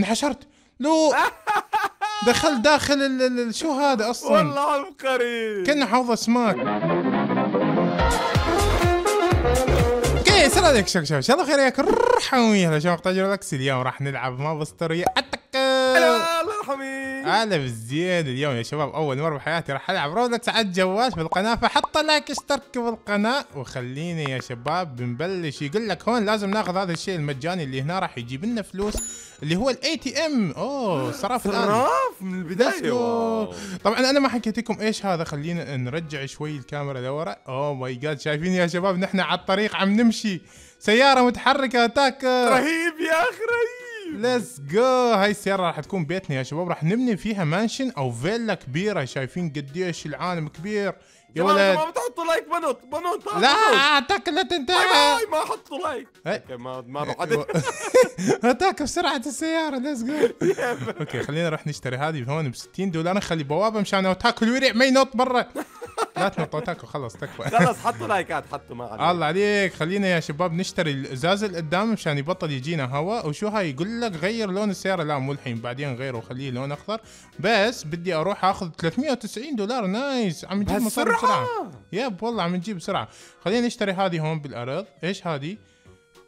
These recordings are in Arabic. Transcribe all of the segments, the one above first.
انحشرت لو دخل داخل شو هذا اصلا والله عبقري كنا حوض اسماك اوكي السلام عليكم شباب ان شاء الله خير ياك نرحبوا ويانا شباب تاجر اليوم راح نلعب ما بستر انا بزين اليوم يا شباب اول مره بحياتي راح العب رولكس على الجوال في القناه فحط لايك اشتركوا بالقناه وخلينا يا شباب بنبلش يقول لك هون لازم ناخذ هذا الشيء المجاني اللي هنا راح يجيب لنا فلوس اللي هو الاي تي ام اوه صرف صرف من البدايه طبعا انا ما حكيت لكم ايش هذا خلينا نرجع شوي الكاميرا لورا اوه ماي جاد شايفين يا شباب نحن على الطريق عم نمشي سياره متحركه تاك رهيب يا اخي رهيب ليتس جو هاي السياره راح تكون بيتنا يا شباب راح نبني فيها مانشن او فيلا كبيره شايفين قديش العالم كبير يا ولد ما بتحطوا لايك بنط بنط لا اعطاك لا تنتهي ما حطوا لايك ما ما بعد بسرعه السياره ليتس جو اوكي خلينا نروح نشتري هذه هون ب 60 دولار نخلي بوابه مشان اتاك الورع ما ينط برا لا تاكو خلص تكفى خلص حطوا لايكات حطوا ما عليك الله عليك خلينا يا شباب نشتري الازاز اللي قدام مشان يبطل يجينا هواء وشو هاي يقول لك غير لون السياره لا مو الحين بعدين غيره وخليه لون اخضر بس بدي اروح اخذ 390 دولار نايس عم نجيب مصاري بسرعه يب والله عم نجيب بسرعه خلينا نشتري هذه هون بالارض ايش هذه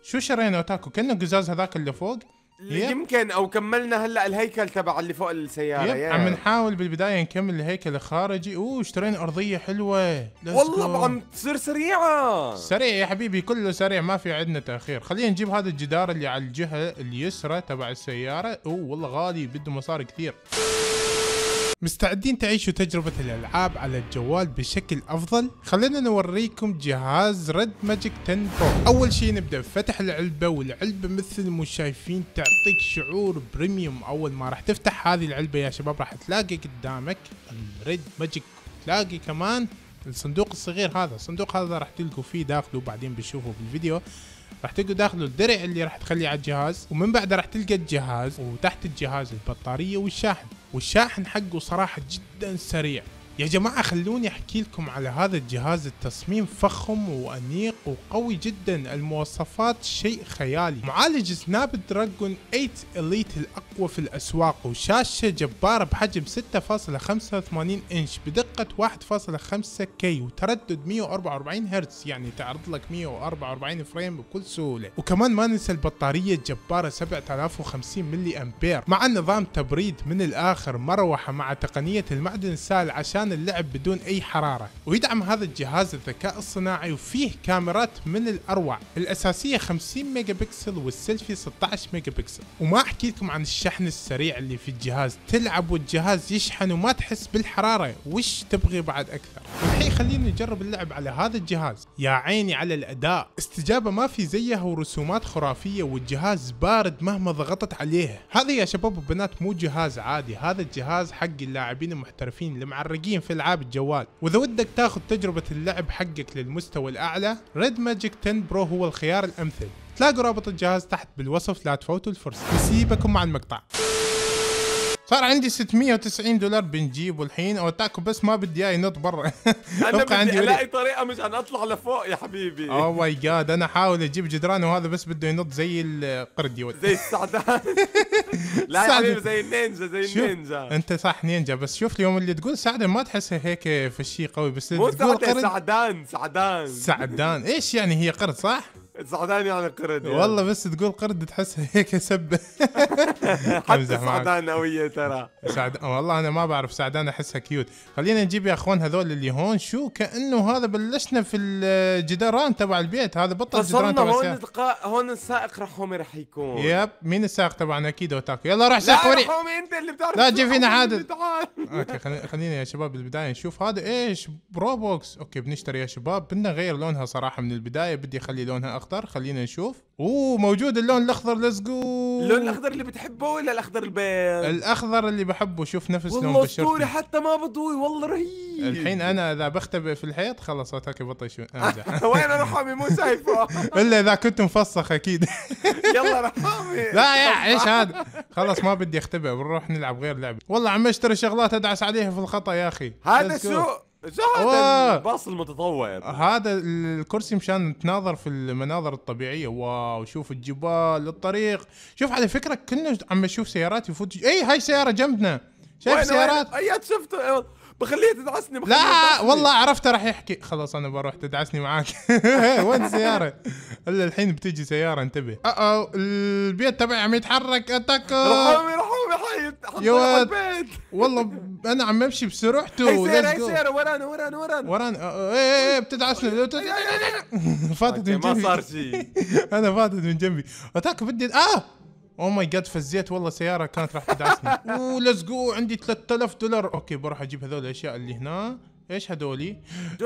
شو شرينا اوتاكو كانه قزاز هذاك اللي فوق يمكن او كملنا هلا الهيكل تبع اللي فوق السياره يب. عم نحاول بالبدايه نكمل الهيكل الخارجي اوه اشترينا ارضيه حلوه Let's والله عم تصير سريعه سريع يا حبيبي كله سريع ما في عندنا تاخير خلينا نجيب هذا الجدار اللي على الجهه اليسرى تبع السياره اوه والله غالي بده مصاري كثير مستعدين تعيشوا تجربة الألعاب على الجوال بشكل أفضل؟ خلينا نوريكم جهاز ريد ماجيك 10 برو أول شيء نبدأ بفتح العلبة والعلبة مثل ما شايفين تعطيك شعور بريميوم أول ما راح تفتح هذه العلبة يا شباب راح تلاقي قدامك الريد ماجيك تلاقي كمان الصندوق الصغير هذا الصندوق هذا راح تلقوا فيه داخله وبعدين في بالفيديو راح تقعد داخله الدرع اللي راح تخليه على الجهاز ومن بعدها راح تلقى الجهاز وتحت الجهاز البطاريه والشاحن والشاحن حقه صراحه جدا سريع يا جماعة خلوني أحكي لكم على هذا الجهاز التصميم فخم وأنيق وقوي جدا المواصفات شيء خيالي معالج سناب دراجون 8 إليت الأقوى في الأسواق وشاشة جبارة بحجم 6.85 إنش بدقة 1.5 كي وتردد 144 هرتز يعني تعرض لك 144 فريم بكل سهولة وكمان ما ننسى البطارية الجبارة 7050 ملي أمبير مع نظام تبريد من الآخر مروحة مع تقنية المعدن السائل عشان مكان اللعب بدون أي حرارة ويدعم هذا الجهاز الذكاء الصناعي وفيه كاميرات من الأروع الأساسية 50 ميجا بكسل والسيلفي 16 ميجا بكسل وما أحكي لكم عن الشحن السريع اللي في الجهاز تلعب والجهاز يشحن وما تحس بالحرارة وش تبغي بعد أكثر الحين خليني نجرب اللعب على هذا الجهاز يا عيني على الأداء استجابة ما في زيها ورسومات خرافية والجهاز بارد مهما ضغطت عليه هذا يا شباب وبنات مو جهاز عادي هذا الجهاز حق اللاعبين المحترفين المعرقين حاليا في العاب الجوال واذا ودك تاخذ تجربة اللعب حقك للمستوى الاعلى ريد ماجيك 10 برو هو الخيار الامثل تلاقوا رابط الجهاز تحت بالوصف لا تفوتوا الفرصة نسيبكم مع المقطع صار عندي 690 دولار بنجيبه الحين اوتاكو بس ما بدي اياه ينط برا انا بدي عندي الاقي طريقه مشان اطلع لفوق يا حبيبي او ماي جاد انا احاول اجيب جدران وهذا بس بده ينط زي القرد يود زي السعدان لا يا حبيبي زي النينجا زي النينجا انت صح نينجا بس شوف اليوم اللي تقول سعدان ما تحسها هيك في شيء قوي بس مو سعدان سعدان سعدان ايش يعني هي قرد صح؟ صعداني يعني قرد يعني. والله بس تقول قرد تحسها هيك سبه حتى سعدان قويه ترى سعد... والله انا ما بعرف سعدان احسها كيوت خلينا نجيب يا اخوان هذول اللي هون شو كانه هذا بلشنا في الجدران تبع البيت هذا بطل جدران تبع هون تلقى هون السائق رحومي راح يكون يب مين السائق تبعنا اكيد اوتاكو يلا روح سائق وري انت اللي بتعرف لا جيب فينا عادل اوكي خلينا يا شباب بالبدايه نشوف هذا ايش برو بوكس اوكي بنشتري يا شباب بدنا نغير لونها صراحه من البدايه بدي اخلي لونها اخضر اكثر خلينا نشوف اوه موجود اللون الاخضر ليتس جو اللون الاخضر اللي بتحبه ولا الاخضر البيض؟ الاخضر اللي بحبه شوف نفس لون بشرتي والله حتى ما بضوي والله رهيب الحين انا اذا بختبئ في الحيط خلص اوتاكي بطيشون وين انا حامي مو شايفه الا اذا كنت مفسخ اكيد يلا انا حامي لا يا ايش هذا خلص ما بدي اختبئ بنروح نلعب غير لعبه والله عم اشتري شغلات ادعس عليها في الخطا يا اخي هذا سوء هذا الباص المتطور هذا الكرسي مشان نتناظر في المناظر الطبيعيه واو شوف الجبال الطريق شوف على فكره كنا عم نشوف سيارات يفوت اي هاي سياره جنبنا شايف سيارات اي شفت بخليها تدعسني بخليها لا والله عرفته راح يحكي خلاص انا بروح تدعسني معاك وين السياره الا الحين بتيجي سياره انتبه أه،, اه البيت تبعي عم يتحرك اتاك رحومي رحمي يا البيت والله انا عم امشي بسرعته هي سياره هي سياره ورانا ورانا ورانا ورانا أه، أه، إيه،, ايه ايه بتدعسني فاتت من جنبي ما صار شيء انا فاتت من جنبي اتاك بدي اه او ماي جاد فزيت والله سياره كانت راح تدعسني ولزقوا عندي 3000 دولار اوكي بروح اجيب هذول الاشياء اللي هنا ايش هذولي؟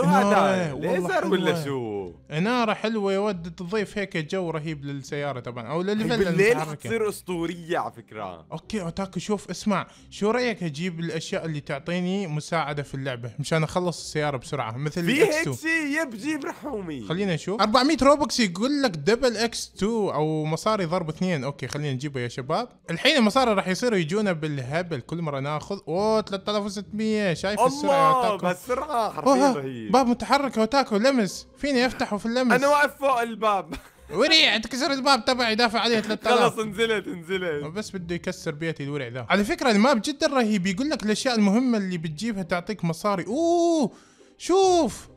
هذا؟ آه، ليزر ولا شو؟ اناره حلوه يا ود تضيف هيك جو رهيب للسياره طبعا او للفيلا طيب، بالليل تصير اسطوريه على فكره اوكي اوتاكو شوف اسمع شو رايك اجيب الاشياء اللي تعطيني مساعده في اللعبه مشان اخلص السياره بسرعه مثل في هيك شيء يب جيب رحومي خلينا نشوف 400 روبكس يقول لك دبل اكس 2 او مصاري ضرب اثنين اوكي خلينا نجيبه يا شباب الحين المصاري راح يصيروا يجونا بالهبل كل مره ناخذ اوه 3600 شايف السرعه الله بالسرعه حرفيا رهيب باب متحرك وتاكو لمس فيني افتحه في اللمس انا واقف فوق الباب وريع تكسر الباب تبعي دافع عليه 3000 خلص انزلت انزلت بس بده يكسر بيتي الورع ذا على فكره الماب جدا رهيب يقول لك الاشياء المهمه اللي بتجيبها تعطيك مصاري اوه شوف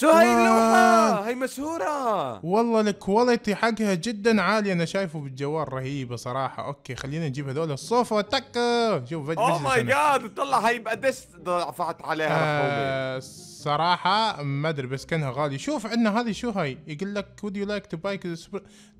شو هاي اللوحه هاي مشهوره والله الكواليتي حقها جدا عاليه انا شايفه بالجوال رهيبه صراحه اوكي خلينا نجيب هذول الصوفة تك شوف اوه ماي جاد طلع هاي بقديش رفعت عليها آه صراحة ما ادري بس كانها غالي شوف عندنا هذه شو هاي يقول لك would you like to buy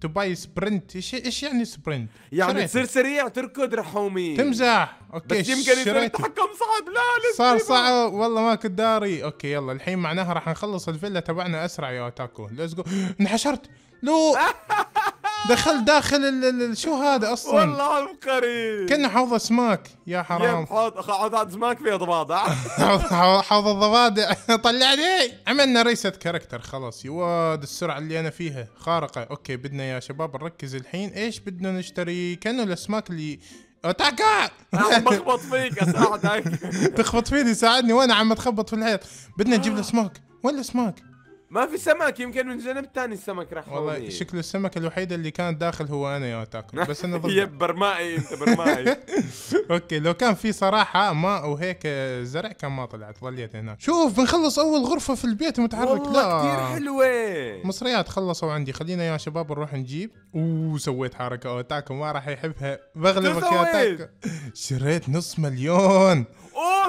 to buy sprint ايش ايش يعني سبرنت يعني تصير سريع تركض رحومي تمزح اوكي بس يمكن يصير التحكم صعب لا لا صار صعب والله ما كنت داري اوكي يلا الحين معناها راح نخلص الفيلا تبعنا اسرع يا اوتاكو ليتس جو انحشرت لو دخل داخل ال... شو هذا اصلا والله عبقري كنا حوض اسماك يا حرام حوض حوض اسماك فيها ضفادع حوض الضفادع طلعني عملنا ريست كاركتر خلاص يا واد السرعه اللي انا فيها خارقه اوكي بدنا يا شباب نركز الحين ايش بدنا نشتري كانه الاسماك اللي اتاكا بخبط فيك اساعدك تخبط فيني ساعدني وانا عم اتخبط في الحيط بدنا نجيب الاسماك وين الاسماك ما في سمك يمكن من جنب ثاني السمك راح والله شكل السمك الوحيد اللي كان داخل هو انا يا تاكل بس انا ضد يب برمائي انت برمائي اوكي لو كان في صراحه ماء وهيك زرع كان ما طلعت ظليت هناك شوف بنخلص اول غرفه في البيت متحرك والله لا كثير حلوه مصريات خلصوا عندي خلينا يا شباب نروح نجيب اوه سويت حركه اوتاكو ما راح يحبها بغلبك يا تاكو شريت نص مليون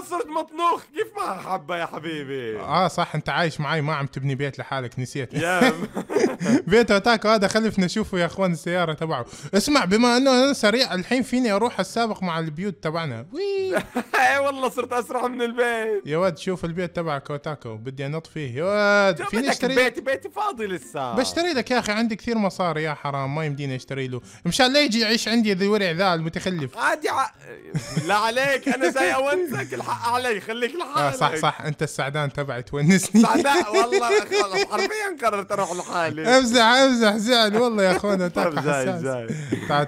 صرت مطنوخ كيف ما حبه يا حبيبي اه صح انت عايش معي ما عم تبني بيت لحالك نسيت يا بيت اوتاكو هذا خلفنا نشوفه يا اخوان السياره تبعه اسمع بما انه انا سريع الحين فيني اروح السابق مع البيوت تبعنا وي إيه والله صرت اسرع من البيت يا ود شوف البيت تبعك اوتاكو بدي انط فيه يا ود فيني اشتري بيتي بيتي فاضي لسه بشتري لك يا اخي عندي كثير مصاري يا حرام ما يمديني اشتري له مشان لا يجي يعيش عندي ذي ورع ذا المتخلف عادي ع... لا عليك انا زي اونسك الحق الحق علي خليك لحالك آه صح صح انت السعدان تبعي تونسني سعدان والله خلص حرفيا قررت اروح لحالي امزح امزح زعل والله يا اخوانا تعال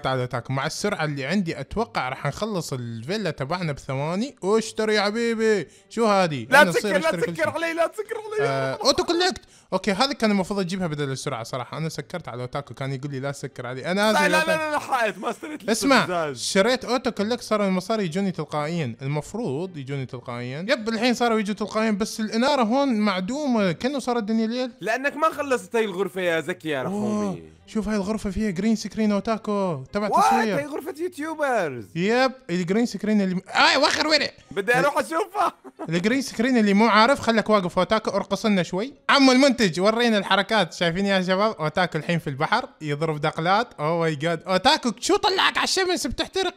تعال تعال مع السرعه اللي عندي اتوقع راح نخلص الفيلا تبعنا بثواني واشتري يا حبيبي شو هذه لا تسكر لا تسكر علي لا تسكر علي آه، اوتو كولكت اوكي هذا كان المفروض اجيبها بدل السرعه صراحه انا سكرت على اوتاكو كان يقول لي لا تسكر علي انا لا لا لا لا حقت ما اشتريت اسمع شريت اوتو كولكت صار المصاري يجوني تلقائيا المفروض يجوني تلقائيا يب الحين صاروا يجوا تلقائيا بس الاناره هون معدومه كانه صار الدنيا ليل لانك ما خلصت هاي الغرفه يا زكي يا رحومي شوف هاي الغرفة فيها جرين سكرين اوتاكو تبع تصوير هاي غرفة يوتيوبرز يب الجرين سكرين اللي اي وخر ورع بدي اروح اشوفها الجرين سكرين اللي مو عارف خلك واقف اوتاكو ارقص لنا شوي عم المنتج ورينا الحركات شايفين يا شباب اوتاكو الحين في البحر يضرب دقلات oh او ماي جاد اوتاكو شو طلعك على الشمس بتحترق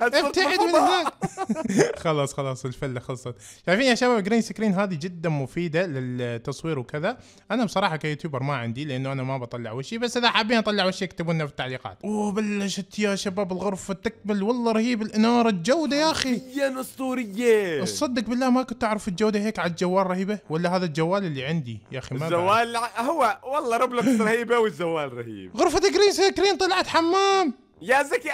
ابتعد من هناك خلاص خلاص الفله خلصت شايفين يا شباب جرين سكرين هذه جدا مفيده للتصوير وكذا انا بصراحه كيوتيوبر ما عندي لانه انا ما بطلع وشي بس اذا حابين اطلع وشي اكتبوا لنا في التعليقات اوه بلشت يا شباب الغرفه تكمل والله رهيب الاناره الجوده يا اخي يا اسطوريه تصدق بالله ما كنت اعرف الجوده هيك على الجوال رهيبه ولا هذا الجوال اللي عندي يا اخي ما الجوال هو والله روبلوكس رهيبه والجوال رهيب غرفه جرين سكرين طلعت حمام يا زكي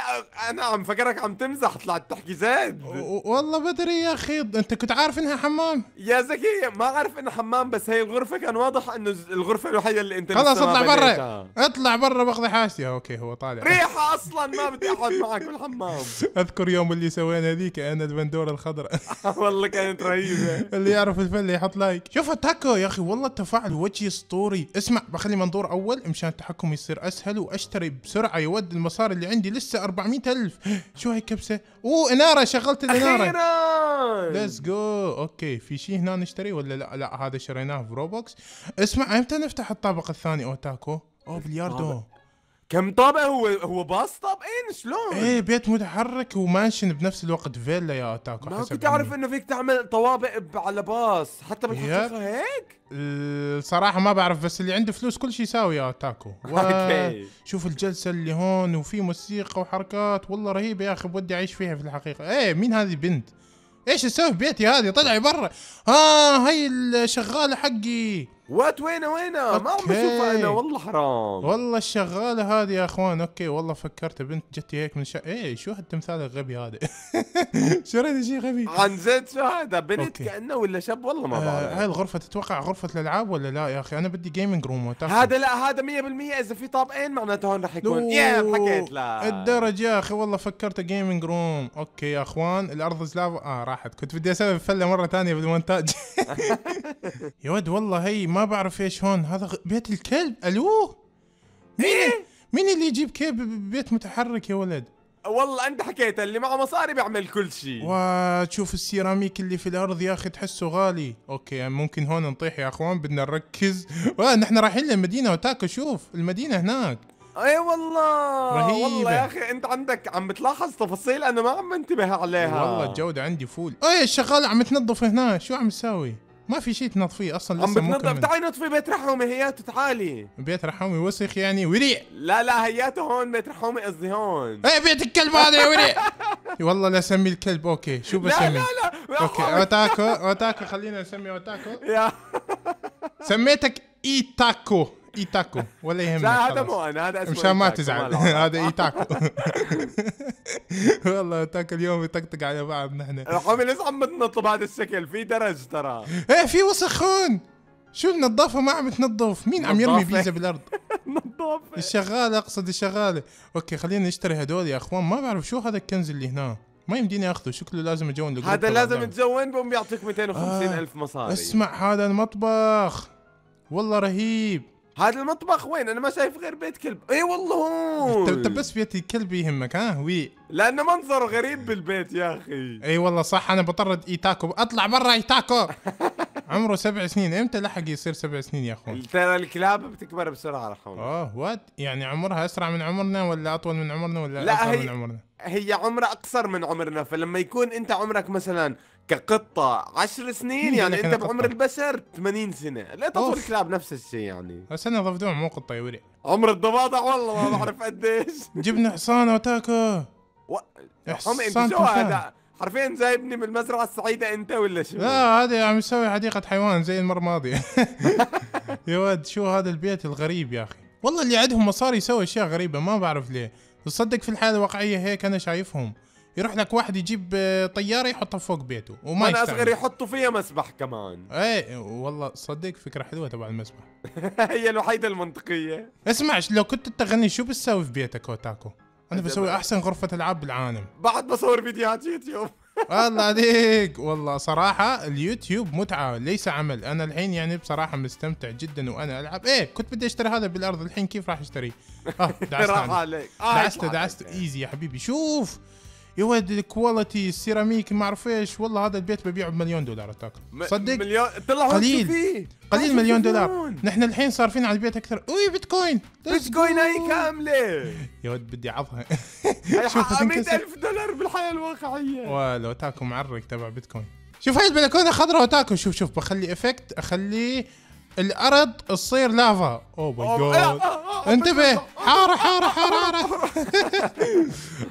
انا عم فكرك عم تمزح طلعت تحكي تحجيزات والله بدري يا اخي انت كنت عارف انها حمام يا زكي ما عارف انه حمام بس هي الغرفه كان واضح انه الغرفه الوحيده اللي انت خلاص اطلع برا اطلع برا باخذ حاجتي آه، اوكي هو طالع ريحه اصلا ما بدي اقعد معك بالحمام اذكر يوم اللي سوينا ذيك انا البندوره الخضراء والله كانت رهيبه اللي يعرف الفله يحط لايك شوف التاكو يا اخي والله التفاعل وجهي اسطوري اسمع بخلي منظور اول مشان التحكم يصير اسهل واشتري بسرعه يود المصاري اللي عندي عندي لسه 400 ألف شو هاي الكبسة اوه انارة شغلت الانارة اخيرا ليتس جو اوكي في شيء هنا نشتري ولا لا لا هذا شريناه بروبوكس اسمع امتى نفتح الطابق الثاني اوتاكو او بلياردو كم طابق هو هو باص طابقين إيه، شلون؟ ايه بيت متحرك ومانشن بنفس الوقت فيلا يا حسب ما كنت اعرف انه فيك تعمل طوابق على باص حتى بالحقيقه هيك؟ الصراحه ما بعرف بس اللي عنده فلوس كل شيء يساوي يا و... شوف الجلسه اللي هون وفي موسيقى وحركات والله رهيبه يا اخي بودي اعيش فيها في الحقيقه ايه مين هذه بنت؟ ايش تسوي في بيتي هذه طلعي برا ها آه، هاي الشغاله حقي وات وينه وينه ما عم بشوفها انا والله حرام والله الشغاله هذه يا اخوان اوكي والله فكرت بنت جت هيك من شق ايه شو هالتمثال الغبي هذا شريت شيء غبي عن جد شو هذا بنت أوكي. كانه ولا شب والله ما آه، بعرف آه هاي الغرفه تتوقع غرفه الالعاب ولا لا يا اخي انا بدي جيمنج روم هذا لا هذا 100% اذا في طابقين معناته هون راح يكون يا حكيت لا الدرج يا اخي والله فكرت جيمنج روم اوكي يا اخوان الارض زلاب اه راحت كنت بدي اسوي فله مره ثانيه بالمونتاج يا ود والله هي ما بعرف ايش هون هذا بيت الكلب الو مين إيه؟ مين اللي يجيب كلب ببيت متحرك يا ولد والله انت حكيت اللي معه مصاري بيعمل كل شيء وتشوف السيراميك اللي في الارض يا اخي تحسه غالي اوكي ممكن هون نطيح يا اخوان بدنا نركز نحن رايحين للمدينه وتاكو شوف المدينه هناك اي والله رهيبة والله يا اخي انت عندك عم بتلاحظ تفاصيل انا ما عم انتبه عليها والله الجوده عندي فول اي الشغاله عم تنظف هنا شو عم تساوي ما في شيء تنظفيه اصلا لسه عم بتنظف تعي نطفي بيت رحومي هياته تعالي بيت رحومي وسخ يعني وريع لا لا هياته هون بيت رحومي قصدي هون ايه بيت الكلب هذا يا وريع والله لا الكلب اوكي شو بسمي لا لا لا اوكي اوتاكو اوتاكو خلينا نسمي اوتاكو سميتك ايتاكو ايتاكو ولا يهمك لا هذا مو انا هذا اسمه مشان ما تزعل هذا ايتاكو والله تاك اليوم يطقطق على بعض نحن الحين ليش عم تنطب هذا الشكل في درج ترى ايه في وسخ هون شو النظافة ما عم تنظف مين عم يرمي بيزا بالارض نظافة الشغالة اقصد الشغالة اوكي خلينا نشتري هدول يا اخوان ما بعرف شو هذا الكنز اللي هنا ما يمديني اخذه شكله لازم اجون هذا لازم تجون بيعطيك 250 آه الف مصاري اسمع هذا المطبخ والله رهيب هذا المطبخ وين انا ما شايف غير بيت كلب اي والله هون انت بس بيت الكلب يهمك ها وي لانه منظره غريب بالبيت يا اخي اي والله صح انا بطرد ايتاكو اطلع برا ايتاكو عمره سبع سنين امتى لحق يصير سبع سنين يا اخوان ترى الكلاب بتكبر بسرعه على اخوي اه وات يعني عمرها اسرع من عمرنا ولا اطول من عمرنا ولا لا اصغر هي... من عمرنا هي عمرها اقصر من عمرنا فلما يكون انت عمرك مثلا كقطه 10 سنين يعني انت بعمر البشر 80 سنه لا تصور الكلاب نفس الشيء يعني بس انا ضفدوع مو قطه يا ولي عمر الضفادع والله ما بعرف قديش جبنا حصان وتاكو و... حصان هذا حرفيا جايبني من المزرعه السعيده انت ولا شو؟ لا هذا عم يسوي يعني حديقه حيوان زي المره الماضيه يا ولد شو هذا البيت الغريب يا اخي والله اللي عندهم مصاري يسوي اشياء غريبه ما بعرف ليه تصدق في الحاله الواقعيه هيك انا شايفهم يروح لك واحد يجيب آه، طياره يحطها فوق بيته وما انا اصغر يحطوا فيها مسبح كمان ايه والله صدق فكره حلوه تبع المسبح هي الوحيده المنطقيه اسمع لو كنت تغني شو بتسوي في بيتك اوتاكو؟ انا بسوي احسن غرفه العاب بالعالم بعد بصور فيديوهات يوتيوب الله عليك والله صراحة اليوتيوب متعة ليس عمل أنا الحين يعني بصراحة مستمتع جدا وأنا ألعب إيه كنت بدي أشتري هذا بالأرض الحين كيف راح أشتريه آه،, آه دعست عليك دعست دعست إيزي يا حبيبي شوف يا ولد الكواليتي السيراميك ما اعرف ايش والله هذا البيت ببيعه بمليون دولار تاك صدق مليون طلع قليل فيه. قليل مليون دولار نحن الحين صارفين على البيت اكثر اوي بيتكوين بيتكوين هي كامله يا ولد بدي اعضها 100000 دولار بالحياه الواقعيه والله تاكو معرق تبع بيتكوين شوف هاي البلكونه خضراء وتاكو شوف شوف بخلي افكت اخليه الارض تصير لافا او ماي جاد انتبه حاره حاره حراره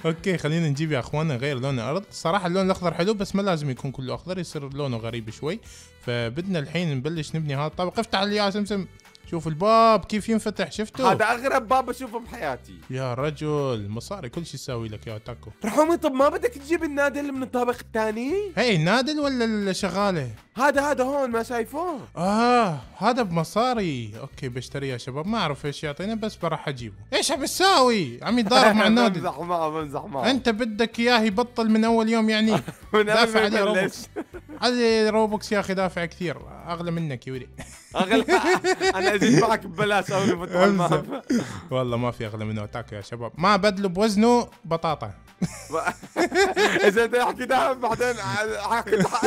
اوكي خلينا نجيب يا اخوانا غير لون الارض صراحه اللون الاخضر حلو بس ما لازم يكون كله اخضر يصير لونه غريب شوي فبدنا الحين نبلش نبني هذا الطابق افتح لي يا سمسم شوف الباب كيف ينفتح شفته هذا اغرب باب اشوفه بحياتي يا رجل مصاري كل شيء يسوي لك يا تاكو رحومي طب ما بدك تجيب النادل من الطابق الثاني هي النادل ولا الشغاله هذا هذا هون ما شايفوه اه هذا بمصاري اوكي بشتريه يا شباب ما اعرف ايش يعطينا بس بروح اجيبه ايش عم تساوي عم يتضارب مع النادل بمزح معه بمزح معه انت بدك اياه يبطل من اول يوم يعني دافع عليه روبوكس علي روبوكس يا اخي دافع كثير اغلى منك يوري اغلى انا ازيد معك ببلاش او والله ما في اغلى منه اتاك يا شباب ما بدله بوزنه بطاطا اذا انت احكي ذهب بعدين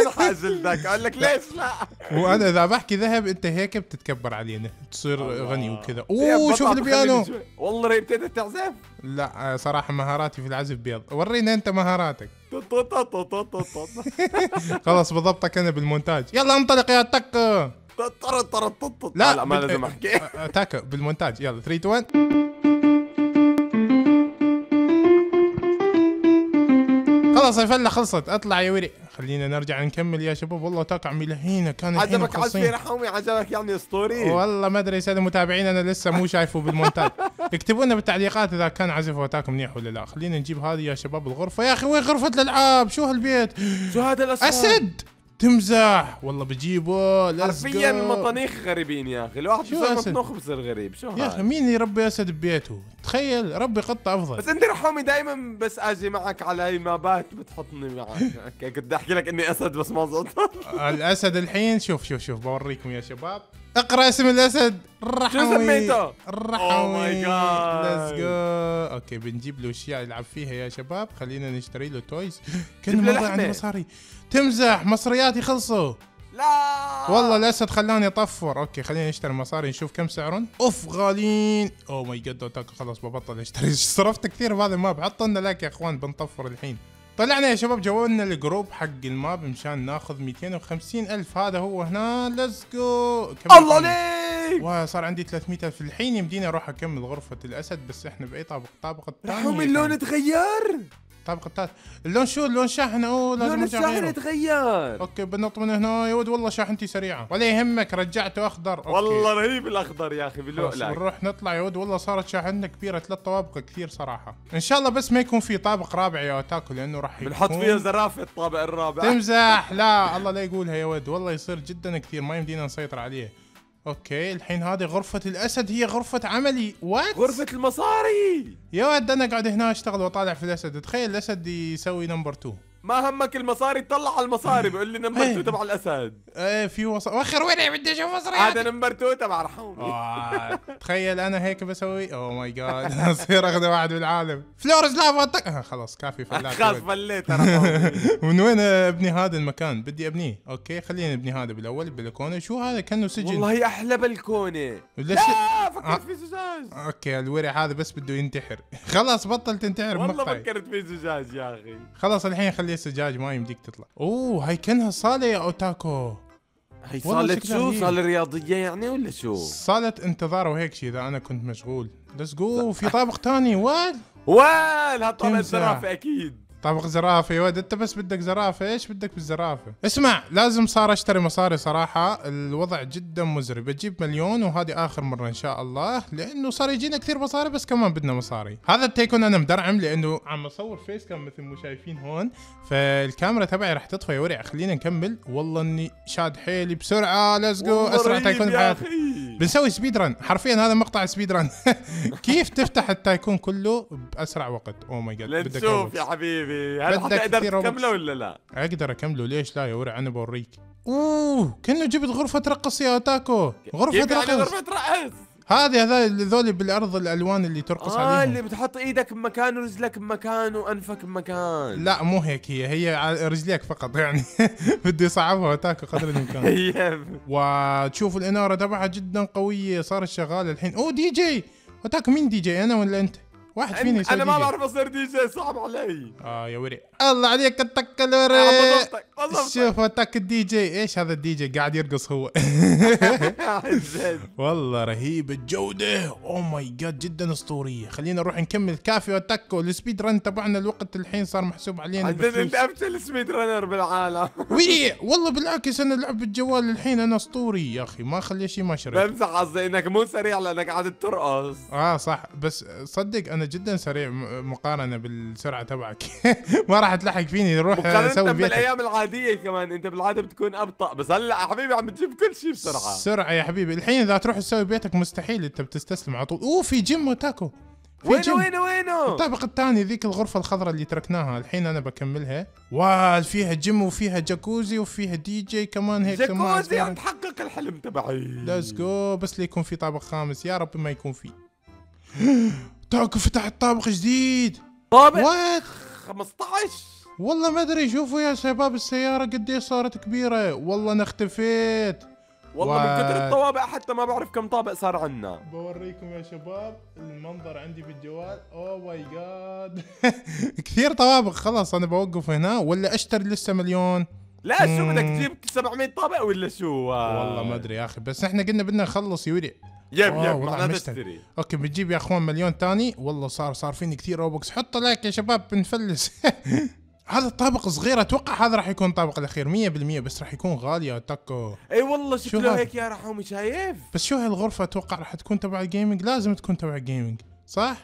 انحازل ذاك اقول لك ليش لا وانا اذا بحكي ذهب انت هيك بتتكبر علينا تصير غني وكذا إيه، اوه شوف البيانو والله ريبتد تعزف لا صراحه مهاراتي في العزف بيض ورينا انت مهاراتك خلاص بضبطك انا بالمونتاج يلا انطلق يا تك لا لا ما لازم احكي تاكا بالمونتاج يلا 3 2 1 خلاص الفله خلصت اطلع يا وري خلينا نرجع نكمل يا شباب والله عم يلهينا كان عجبك عزمي رحمي عجبك يعني اسطوري والله ما ادري يا المتابعين انا لسه مو شايفه بالمونتاج اكتبوا لنا بالتعليقات اذا كان عزف وتاك منيح ولا لا خلينا نجيب هذه يا شباب الغرفه يا اخي وين غرفه الالعاب شو هالبيت شو هذا الاسود اسد تمزح والله بجيبه حرفيا مطانيخ غريبين يا اخي الواحد بيصير مطنوخ بصير غريب شو يا اخي مين يربي اسد ببيته تخيل ربي قطه افضل بس انت رحومي دائما بس اجي معك على هاي مابات بتحطني معك كنت احكي لك اني اسد بس ما زبطت الاسد الحين شوف شوف شوف بوريكم يا شباب اقرا اسم الاسد الرحوي شو سميته؟ الرحوي اوه ماي جاد ليتس جو اوكي بنجيب له اشياء يلعب فيها يا شباب خلينا نشتري له تويز كل مره عندي مصاري تمزح مصريات يخلصوا لا والله الاسد خلاني اطفر اوكي خلينا نشتري مصاري نشوف كم سعرهم اوف غاليين او ماي جاد خلاص ببطل اشتري صرفت كثير بهذا الماب حطوا لنا لك يا اخوان بنطفر الحين طلعنا يا شباب جوابنا الجروب حق الماب مشان ناخذ 250 الف هذا هو هنا ليتس جو الله عليك وصار عندي 300 الف الحين يمديني اروح اكمل غرفه الاسد بس احنا باي طابق طابق الثاني اللون تغير الطابق الثالث اللون شو اللون شاحن اوه لازم لون الشاحن يتغير اوكي بنط من هنا يا ود والله شاحنتي سريعه ولا يهمك رجعته اخضر أوكي. والله رهيب الاخضر يا اخي لا نروح نطلع يا ود والله صارت شاحننا كبيره ثلاث طوابق كثير صراحه ان شاء الله بس ما يكون في طابق رابع يا اوتاكو لانه راح بنحط فيها زرافه الطابق الرابع تمزح لا الله لا يقولها يا ود والله يصير جدا كثير ما يمدينا نسيطر عليه اوكي الحين هذه غرفة الاسد هي غرفة عملي وات غرفة المصاري يا ولد انا قاعد هنا اشتغل واطالع في الاسد تخيل الاسد يسوي نمبر 2 ما همك المصاري طلع على المصاري بقول لي نمبر 2 إيه. تبع الاسد ايه في وصل وخر وين بدي اشوف مصاري هذا نمبر 2 تبع رحومي آه، تخيل انا هيك بسوي اوه ماي جاد اصير اخذ واحد بالعالم فلورز لا طق آه، خلاص كافي فلات خلاص فليت انا من وين ابني هذا المكان بدي ابنيه اوكي خلينا نبني هذا بالاول بلكونه شو هذا كانه سجن والله احلى بلكونه لا فكرت آه. في زجاج اوكي الورع هذا بس بده ينتحر خلاص بطل تنتحر والله فكرت في زجاج يا اخي خلاص الحين خلي عليه سجاج ما يمديك تطلع اوه هاي كانها صاله يا اوتاكو هاي صالة شو؟ صالة رياضية يعني ولا شو؟ صالة انتظار وهيك شيء اذا انا كنت مشغول ليتس جو في طابق ثاني وال وال هالطابق زرافة اكيد طابق زرافه يا ولد انت بس بدك زرافه ايش بدك بالزرافه اسمع لازم صار اشتري مصاري صراحه الوضع جدا مزري بجيب مليون وهذه اخر مره ان شاء الله لانه صار يجينا كثير مصاري بس كمان بدنا مصاري هذا التيكون انا مدرعم لانه عم اصور فيس كام مثل ما شايفين هون فالكاميرا تبعي راح تطفى يا ورع خلينا نكمل والله اني شاد حيلي بسرعه ليتس جو اسرع تيكون بحياتي بنسوي سبيد ران حرفيا هذا مقطع سبيد ران كيف تفتح التايكون كله باسرع وقت او ماي جاد بدك نشوف يا حبيبي هل حتقدر تكمله ولا لا؟ اقدر اكمله ليش لا يا ورع انا بوريك اوه كانه جبت غرفه رقص يا تاكو غرفه يعني رقص غرفه رقص هذه هذول ذولي بالارض الالوان اللي ترقص آه عليهم اللي بتحط ايدك بمكان ورجلك بمكان وانفك بمكان لا مو هيك هي هي رجليك فقط يعني بدي اصعبها وتاكل قدر الامكان وتشوف الاناره تبعها جدا قويه صارت شغاله الحين او دي جي واتاك مين دي جي انا ولا انت؟ واحد فينا انا ما بعرف اصير دي جي صعب علي اه يا ورق الله عليك اتك الورق شوف اتك الدي جي ايش هذا الدي جي قاعد يرقص هو والله رهيب الجوده او ماي جاد جدا اسطوريه خلينا نروح نكمل كافي واتك السبيد رن تبعنا الوقت الحين صار محسوب علينا انت افشل سبيد رنر بالعالم وي والله بالعكس انا العب بالجوال الحين انا اسطوري يا اخي ما خلي شيء ما شريت بمزح قصدي انك مو سريع لانك قاعد ترقص اه صح بس صدق انا جدا سريع مقارنه بالسرعه تبعك ما راح تلحق فيني روح اسوي مقارنه بالايام العاديه كمان انت بالعاده بتكون ابطا بس هلا يا حبيبي عم تجيب كل شيء بسرعه سرعه يا حبيبي الحين اذا تروح تسوي بيتك مستحيل انت بتستسلم على طول اوه في جيم وتاكو وينه وينه وينه الطابق الثاني ذيك الغرفة الخضراء اللي تركناها الحين انا بكملها واو فيها جيم وفيها جاكوزي وفيها دي جي كمان هيك جاكوزي عم تحقق الحلم تبعي ليتس جو بس ليكون في طابق خامس يا رب ما يكون في تاكو فتح طابق جديد طابق وات 15 والله ما ادري شوفوا يا شباب السياره قد ايش صارت كبيره والله انا اختفيت والله وات. من كثر الطوابع حتى ما بعرف كم طابق صار عندنا بوريكم يا شباب المنظر عندي بالجوال اوه ماي جاد كثير طوابق خلاص انا بوقف هنا ولا اشتري لسه مليون لا شو بدك تجيب 700 طابق ولا شو؟ والله ما ادري يا اخي بس احنا قلنا بدنا نخلص يوري يب يب معناته تشتري اوكي بتجيب يا اخوان مليون ثاني والله صار صار فيني كثير روبوكس حطوا لايك يا شباب بنفلس هذا الطابق صغير اتوقع هذا راح يكون الطابق الاخير 100% بس راح يكون غالي تاكو اي والله شكله هيك يا رحومي شايف بس شو هالغرفه اتوقع راح تكون تبع الجيمنج لازم تكون تبع الجيمنج صح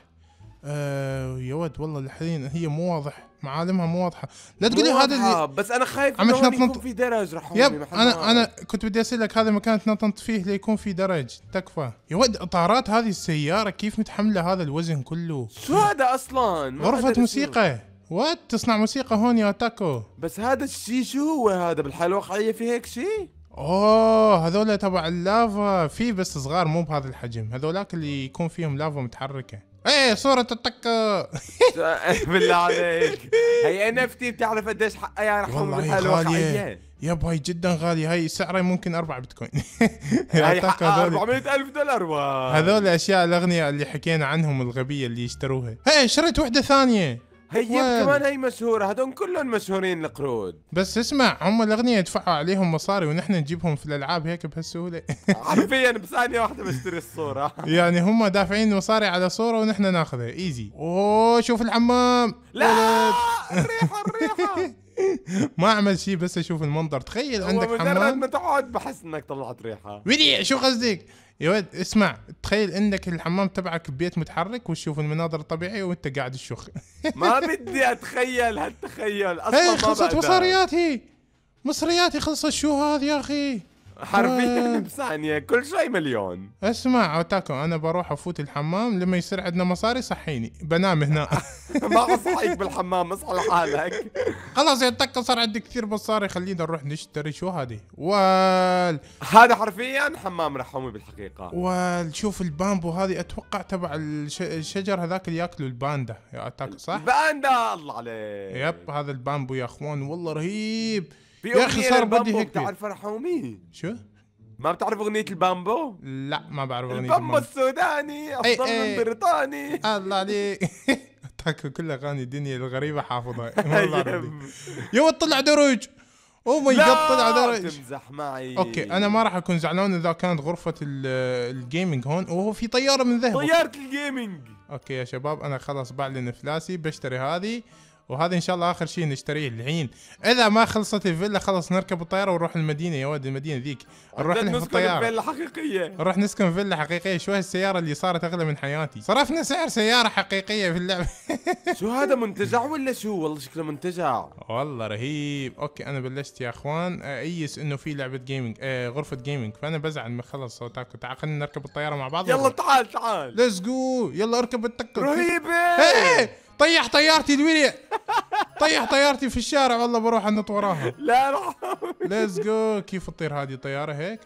آه، يا ود والله الحين هي مو واضح معالمها مو واضحه لا تقولي هذا اللي بس انا خايف يكون تنطنط في درج راح يب انا انا كنت بدي اسالك هذا المكان تنطنط فيه ليكون في درج تكفى يا ود اطارات هذه السياره كيف متحمله هذا الوزن كله شو هذا اصلا غرفه موسيقى وات تصنع موسيقى هون يا تاكو بس هذا الشيء شو هو هذا بالحاله الواقعيه في هيك شيء اوه هذول تبع اللافا في بس صغار مو بهذا الحجم هذولاك اللي يكون فيهم لافا متحركه ايه صورة الطكة بالله عليك هي ان اف تي بتعرف قديش حقها يعني حقوق الحالة يا باي جدا غالية هي سعرها ممكن 4 بيتكوين هي حقها 400 ألف دولار هذول الأشياء الأغنياء اللي حكينا عنهم الغبية اللي يشتروها هي شريت وحدة ثانية هي كمان هي مشهورة هذول كلهم مشهورين القرود بس اسمع هم الاغنيه يدفعوا عليهم مصاري ونحن نجيبهم في الالعاب هيك بهالسهوله حرفيا بثانيه واحده بشتري الصوره يعني هم دافعين مصاري على صوره ونحن ناخذها ايزي اوه شوف الحمام لا الريحه الريحه ما اعمل شيء بس اشوف المنظر تخيل عندك حمام مجرد ما تقعد بحس انك طلعت ريحه ويلي شو قصدك يا ولد اسمع تخيل انك الحمام تبعك ببيت متحرك وتشوف المناظر الطبيعيه وانت قاعد تشخ ما بدي اتخيل هالتخيل اصلا هي خلصت مصارياتي مصرياتي خلصت شو هذا يا اخي حرفيا بثانية آه. كل شيء مليون اسمع اوتاكو انا بروح افوت الحمام لما يصير عندنا مصاري صحيني بنام هنا ما اصحيك بالحمام اصحى لحالك خلاص يا تك صار عندي كثير مصاري خلينا نروح نشتري شو هذه وال هذا حرفيا حمام رحومي بالحقيقه شوف البامبو هذه اتوقع تبع الشجر هذاك اللي ياكله الباندا يا اتاك صح الباندا الله عليك يب هذا البامبو يا اخوان والله رهيب يا اخي صار بدي هيك تعرف رحومي شو ما بتعرف اغنية البامبو؟ لا ما بعرف اغنية البامبو, البامبو السوداني افضل من بريطاني الله عليك هاك كل اغاني الدنيا الغريبه حافظها يوم طلع درج او ماي جاد طلع درج تمزح معي اوكي انا ما راح اكون زعلان اذا كانت غرفه الجيمنج هون وهو في طياره من ذهب طياره الجيمنج اوكي يا شباب انا خلاص بعلن افلاسي بشتري هذه وهذا ان شاء الله اخر شيء نشتريه الحين اذا ما خلصت الفيلا خلص نركب الطياره ونروح المدينه يا ولد المدينه ذيك نروح نسكن في الطياره فيلا حقيقيه نروح نسكن فيلا حقيقيه شو هالسياره اللي صارت اغلى من حياتي صرفنا سعر سياره حقيقيه في اللعبه شو هذا منتجع ولا شو والله شكله منتجع والله رهيب اوكي انا بلشت يا اخوان ايس انه في لعبه جيمنج آه غرفه جيمنج فانا بزعل ما خلص صوتك تعال خلينا نركب الطياره مع بعض يلا تعال تعال ليتس جو يلا اركب التك رهيبه إيه! طيح طيارتي دويلي طيح طيارتي في الشارع والله بروح انط وراها لا لا ليتس جو كيف تطير هذه الطياره هيك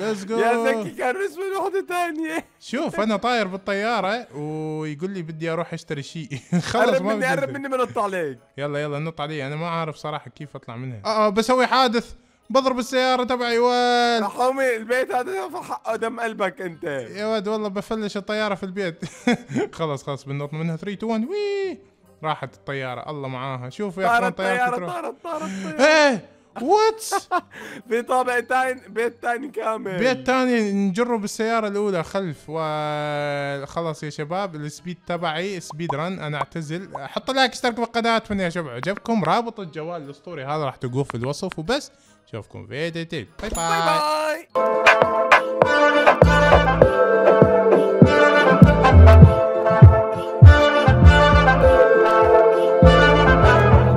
ليتس جو يا زكي كان رسمي وحده ثانيه شوف انا طاير بالطياره ويقول لي بدي اروح اشتري شيء خلص ما بدي قرب مني بنط عليك يلا يلا نط علي انا ما عارف صراحه كيف اطلع منها اه, آه، بسوي حادث بضرب السيارة تبعي وين؟ يا حومي البيت هذا حقه دم قلبك انت يا واد والله بفلش الطيارة في البيت خلاص خلاص بنط منها 3 2 1 وي راحت الطيارة الله معاها شوف يا اخوان الطيارة طارت طارت طارت ايه واتس في طابع تاني بيت تاني كامل بيت تاني نجره بالسيارة الأولى خلف وخلاص يا شباب السبيد تبعي سبيد رن أنا أعتزل حط لايك اشترك بالقناة أتمنى يا شباب عجبكم رابط الجوال الأسطوري هذا راح تلقوه في الوصف وبس Self-converted. Bye-bye. Bye-bye.